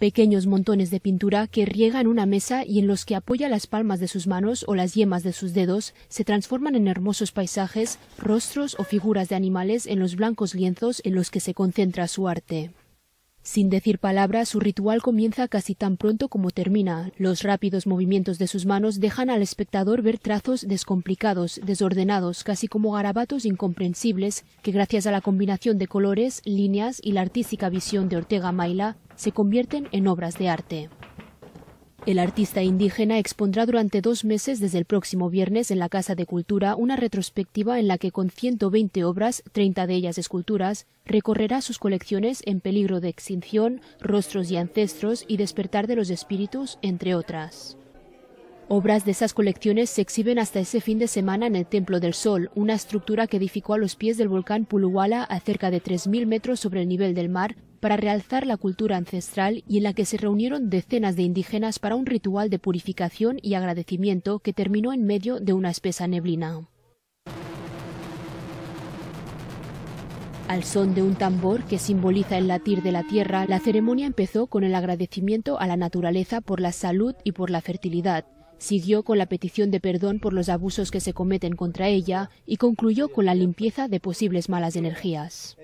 pequeños montones de pintura que riegan una mesa y en los que apoya las palmas de sus manos o las yemas de sus dedos se transforman en hermosos paisajes, rostros o figuras de animales en los blancos lienzos en los que se concentra su arte. Sin decir palabra, su ritual comienza casi tan pronto como termina. Los rápidos movimientos de sus manos dejan al espectador ver trazos descomplicados, desordenados, casi como garabatos incomprensibles, que gracias a la combinación de colores, líneas y la artística visión de Ortega Maila, se convierten en obras de arte. El artista indígena expondrá durante dos meses desde el próximo viernes en la Casa de Cultura una retrospectiva en la que con 120 obras, 30 de ellas esculturas, recorrerá sus colecciones en peligro de extinción, rostros y ancestros y despertar de los espíritus, entre otras. Obras de esas colecciones se exhiben hasta ese fin de semana en el Templo del Sol, una estructura que edificó a los pies del volcán Puluwala a cerca de 3.000 metros sobre el nivel del mar para realzar la cultura ancestral y en la que se reunieron decenas de indígenas para un ritual de purificación y agradecimiento que terminó en medio de una espesa neblina. Al son de un tambor que simboliza el latir de la tierra, la ceremonia empezó con el agradecimiento a la naturaleza por la salud y por la fertilidad, siguió con la petición de perdón por los abusos que se cometen contra ella y concluyó con la limpieza de posibles malas energías.